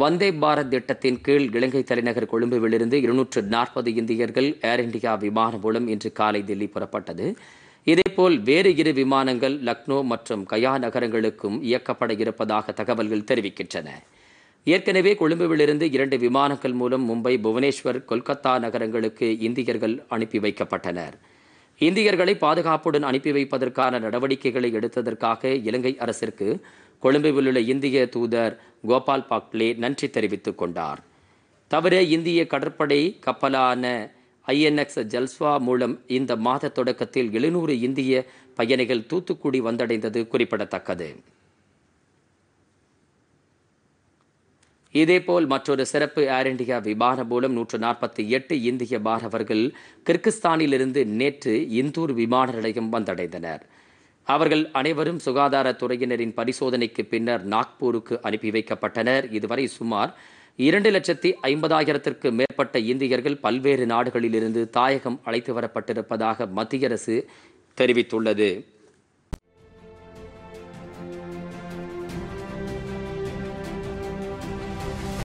வந்தே பாரத் திட்டத்தின் கீழ் இலங்கை தலைநகர் கொழும்புவிலிருந்து இருநூற்று நாற்பது இந்தியர்கள் ஏர் இண்டியா விமானம் மூலம் இன்று காலை தில்லி புறப்பட்டது இதேபோல் வேறு இரு விமானங்கள் லக்னோ மற்றும் கயா நகரங்களுக்கும் இயக்கப்பட இருப்பதாக தகவல்கள் தெரிவிக்கின்றன ஏற்கனவே கொழும்புவிலிருந்து இரண்டு விமானங்கள் மூலம் மும்பை புவனேஸ்வர் கொல்கத்தா நகரங்களுக்கு இந்தியர்கள் அனுப்பி வைக்கப்பட்டனர் இந்தியர்களை பாதுகாப்புடன் அனுப்பி வைப்பதற்கான நடவடிக்கைகளை எடுத்ததற்காக இலங்கை அரசிற்கு கொழும்பில் உள்ள இந்திய தூதர் கோபால் பாக்லே நன்றி தெரிவித்துக் கொண்டார் தவிர இந்திய கடற்படை கப்பலான ஐஎன்எக்ஸ் ஜல்ஸ்வா மூலம் இந்த மாத தொடக்கத்தில் எழுநூறு இந்திய பயணிகள் தூத்துக்குடி வந்தடைந்தது குறிப்பிடத்தக்கது இதேபோல் மற்றொரு சிறப்பு ஏர் இண்டியா விமானம் மூலம் நூற்று நாற்பத்தி எட்டு இந்திய மாணவர்கள் கிர்கிஸ்தானிலிருந்து நேற்று இந்தூர் விமான நிலையம் வந்தடைந்தனர் அவர்கள் அனைவரும் சுகாதாரத்துறையினரின் பரிசோதனைக்கு பின்னர் நாக்பூருக்கு அனுப்பி வைக்கப்பட்டனர் இதுவரை சுமார் இரண்டு லட்சத்தி ஐம்பதாயிரத்திற்கு மேற்பட்ட இந்தியர்கள் பல்வேறு நாடுகளிலிருந்து தாயகம் அழைத்து வரப்பட்டிருப்பதாக மத்திய அரசு தெரிவித்துள்ளது